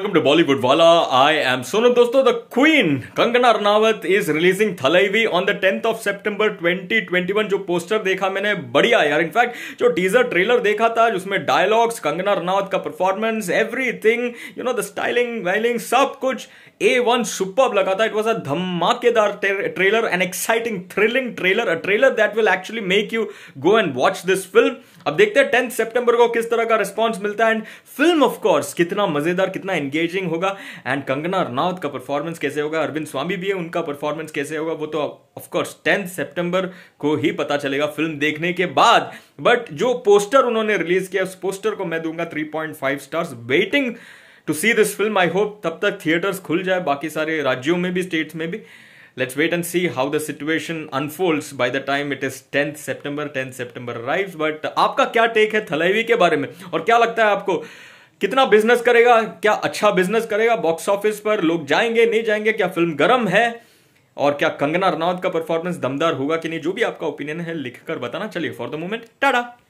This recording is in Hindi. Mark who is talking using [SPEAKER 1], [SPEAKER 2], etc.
[SPEAKER 1] Welcome to Bollywood Wala. I am Sonam. Dosto, the Queen Kangana Ranaut is releasing Thalaivi on the 10th of September 2021. जो पोस्टर देखा मैंने बढ़िया यार इनफैक्ट जो टीजर ट्रेलर देखा था जिसमें डायलॉग्स कंगना रनावत का performance everything you know the styling वाइलिंग सब कुछ ए वन सुपर लगा था इट वॉज अ धमाकेदार trailer an exciting thrilling trailer a trailer that will actually make you go and watch this film अब देखते हैं टेंथ सेप्टेंबर को किस तरह का रिस्पॉन्स मिलता है एंड फिल्म ऑफकोर्स कितना मजेदार कितना एंगेजिंग होगा एंड कंगना रनौत का परफॉर्मेंस कैसे होगा अरविंद स्वामी भी है उनका परफॉर्मेंस कैसे होगा वो तो ऑफकोर्स टेंथ सेप्टेम्बर को ही पता चलेगा फिल्म देखने के बाद बट जो पोस्टर उन्होंने रिलीज किया उस पोस्टर को मैं दूंगा three point five stars waiting to see this film I hope तब तक थिएटर्स खुल जाए बाकी सारे राज्यों में भी स्टेट्स में भी let's wait and see how the situation unfolds by the time it is tenth September tenth September राइव बट आपका क्या टेक है थलेवी के बारे में और क्या लगता है आपको कितना बिजनेस करेगा क्या अच्छा बिजनेस करेगा बॉक्स ऑफिस पर लोग जाएंगे नहीं जाएंगे क्या फिल्म गर्म है और क्या कंगना रनौत का परफॉर्मेंस दमदार होगा कि नहीं जो भी आपका ओपिनियन है लिखकर बताना चलिए फॉर द मोमेंट टाटा